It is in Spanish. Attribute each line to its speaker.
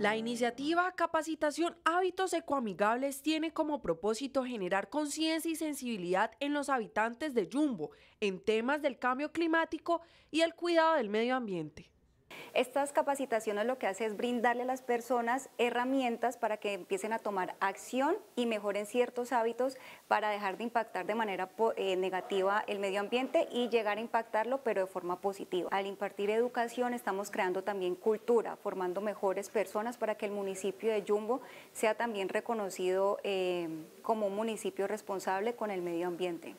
Speaker 1: La iniciativa Capacitación Hábitos Ecoamigables tiene como propósito generar conciencia y sensibilidad en los habitantes de Jumbo en temas del cambio climático y el cuidado del medio ambiente.
Speaker 2: Estas capacitaciones lo que hace es brindarle a las personas herramientas para que empiecen a tomar acción y mejoren ciertos hábitos para dejar de impactar de manera eh, negativa el medio ambiente y llegar a impactarlo, pero de forma positiva. Al impartir educación estamos creando también cultura, formando mejores personas para que el municipio de Yumbo sea también reconocido eh, como un municipio responsable con el medio ambiente.